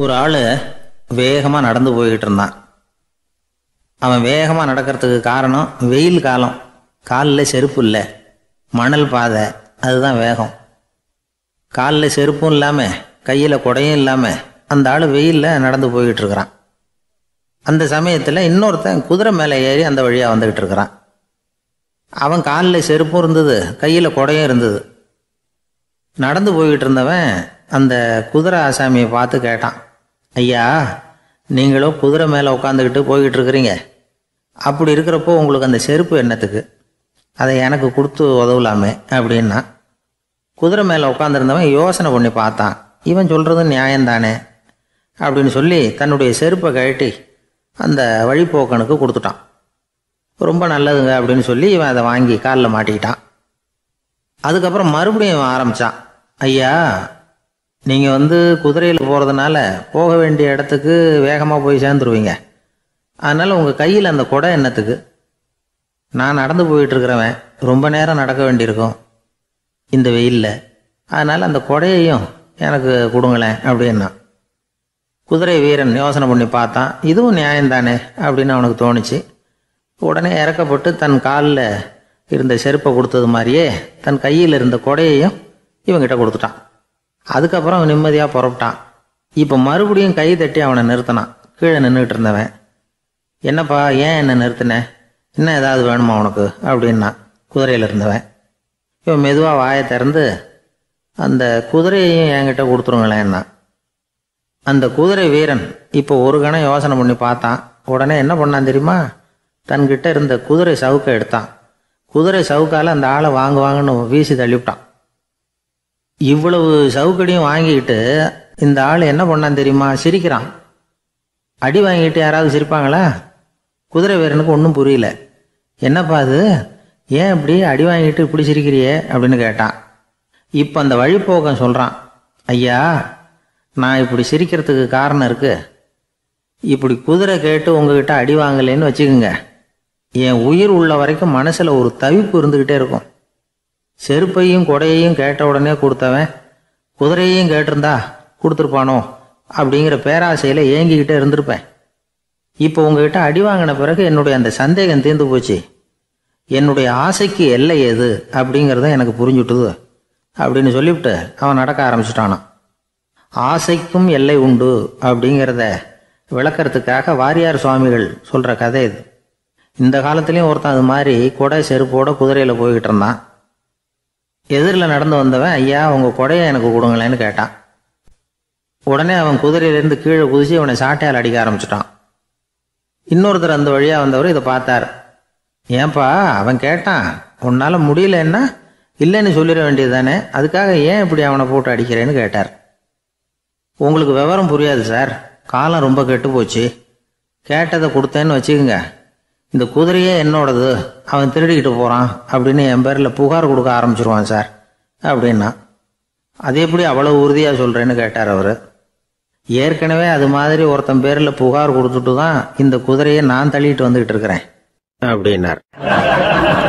ஒரு ஆள் வேகமாக நடந்து போய்கிட்டு இருந்தான் அவன் வேகமாக நடக்கிறதுக்கு காரணம் வெயில் காலம் காலில் செருப்பு இல்லை மணல் பாதை அதுதான் வேகம் காலில் செருப்பும் இல்லாமல் கையில் குடையும் இல்லாமல் அந்த ஆள் வெயிலில் நடந்து போய்கிட்டு இருக்கிறான் அந்த சமயத்தில் இன்னொருத்தன் குதிரை மேலே ஏறி அந்த வழியாக வந்துக்கிட்டு இருக்கிறான் அவன் காலில் செருப்பும் இருந்தது கையில் குடையும் இருந்தது நடந்து போய்கிட்டு இருந்தவன் அந்த குதிரை ஆசாமியை பார்த்து கேட்டான் ஐயா நீங்களும் குதிரை மேலே உட்காந்துக்கிட்டு போய்கிட்டு இருக்கிறீங்க அப்படி இருக்கிறப்போ உங்களுக்கு அந்த செருப்பு என்னத்துக்கு அதை எனக்கு கொடுத்து உதவலாமே அப்படின்னா குதிரை மேலே உட்காந்துருந்தவன் யோசனை பண்ணி பார்த்தான் இவன் சொல்கிறது தானே அப்படின்னு சொல்லி தன்னுடைய செருப்பை கழட்டி அந்த வழிப்போக்கனுக்கு கொடுத்துட்டான் ரொம்ப நல்லதுங்க அப்படின்னு சொல்லி இவன் அதை வாங்கி காலில் மாட்டிக்கிட்டான் அதுக்கப்புறம் மறுபடியும் ஆரம்பித்தான் ஐயா நீங்கள் வந்து குதிரையில் போகிறதுனால போக வேண்டிய இடத்துக்கு வேகமாக போய் சேர்ந்துருவீங்க அதனால் உங்கள் கையில் அந்த குடை என்னத்துக்கு நான் நடந்து போயிட்டுருக்குறவன் ரொம்ப நேரம் நடக்க வேண்டியிருக்கும் இந்த வெயிலில் அதனால் அந்த கொடையையும் எனக்கு கொடுங்களேன் அப்படின்னா குதிரை வீரன் யோசனை பண்ணி பார்த்தான் இதுவும் நியாயம்தானே அப்படின்னு அவனுக்கு தோணுச்சு உடனே இறக்கப்பட்டு தன் காலில் இருந்த செருப்பை கொடுத்தது மாதிரியே தன் கையில் இருந்த கொடையையும் இவங்கிட்ட கொடுத்துட்டான் அதுக்கப்புறம் நிம்மதியாக புறப்பட்டான் இப்போ மறுபடியும் கை தட்டி அவனை நிறுத்தினான் கீழே நின்றுட்டு இருந்தவன் என்னப்பா ஏன் என்னை நிறுத்தின என்ன ஏதாவது வேணுமா உனக்கு அப்படின்னா குதிரையில் இருந்தவன் இவன் மெதுவாக வாயை திறந்து அந்த குதிரையையும் என்கிட்ட கொடுத்துருங்களேன்னா அந்த குதிரை வீரன் இப்போ ஒரு கணம் யோசனை பண்ணி பார்த்தான் உடனே என்ன பண்ணான் தெரியுமா தன்கிட்ட இருந்த குதிரை சவுக்கை எடுத்தான் குதிரை சவுக்கால் அந்த ஆளை வாங்குவாங்கன்னு வீசி தள்ளிவிட்டான் இவ்வளவு சவுக்கடியும் வாங்கிக்கிட்டு இந்த ஆள் என்ன பண்ணான் தெரியுமா சிரிக்கிறான் அடி வாங்கிட்டு யாராவது சிரிப்பாங்களா குதிரை வீரனுக்கு ஒன்றும் புரியல என்னப்பா அது ஏன் இப்படி அடி வாங்கிட்டு இப்படி சிரிக்கிறியே அப்படின்னு கேட்டான் இப்போ அந்த வழிப்போக்கம் சொல்கிறான் ஐயா நான் இப்படி சிரிக்கிறதுக்கு காரணம் இருக்கு இப்படி குதிரை கேட்டு உங்ககிட்ட அடி வாங்கலைன்னு வச்சுக்கோங்க என் உயிர் உள்ள வரைக்கும் மனசில் ஒரு தவிப்பு இருந்துக்கிட்டே இருக்கும் செருப்பையும் கொடையையும் கேட்ட உடனே கொடுத்தவன் குதிரையையும் கேட்டிருந்தா கொடுத்துருப்பானோ அப்படிங்கிற பேராசையில் ஏங்கிக்கிட்டே இருந்திருப்பேன் இப்போ உங்ககிட்ட அடி வாங்கின பிறகு என்னுடைய அந்த சந்தேகம் தீர்ந்து போச்சு என்னுடைய ஆசைக்கு எல்லை எது அப்படிங்கிறத எனக்கு புரிஞ்சுட்டுது அப்படின்னு சொல்லிவிட்டு அவன் நடக்க ஆரம்பிச்சிட்டானான் ஆசைக்கும் எல்லை உண்டு அப்படிங்கிறத விளக்கிறதுக்காக வாரியார் சுவாமிகள் சொல்கிற கதை இது இந்த காலத்துலேயும் ஒருத்தன் அது மாதிரி கொடை செருப்போட குதிரையில் போய்கிட்டு இருந்தான் எதிரில் நடந்து வந்தவன் ஐயா உங்கள் கொடையை எனக்கு கொடுங்களேன்னு கேட்டான் உடனே அவன் குதிரையிலேருந்து கீழே குதிச்சு அவனை சாட்டையால் அடிக்க ஆரம்பிச்சிட்டான் இன்னொருத்தர் அந்த வழியாக வந்தவர் இதை பார்த்தார் ஏன்பா அவன் கேட்டான் உன்னால் முடியலன்னா இல்லைன்னு சொல்லிட வேண்டியது தானே அதுக்காக ஏன் இப்படி அவனை போட்டு அடிக்கிறேன்னு கேட்டார் உங்களுக்கு விவரம் புரியாது சார் காலம் ரொம்ப கெட்டு போச்சு கேட்டதை கொடுத்தேன்னு வச்சுக்கோங்க இந்த குதிரையே என்னோடது அவன் திருடிக்கிட்டு போகிறான் அப்படின்னு என் பேரில் புகார் கொடுக்க ஆரம்பிச்சிருவான் சார் அப்படின்னா அது எப்படி அவ்வளோ உறுதியாக சொல்கிறேன்னு கேட்டார் அவர் ஏற்கனவே அது மாதிரி ஒருத்தன் பேரில் புகார் கொடுத்துட்டு தான் இந்த குதிரையை நான் தள்ளிட்டு வந்துக்கிட்டு இருக்கிறேன் அப்படின்னார்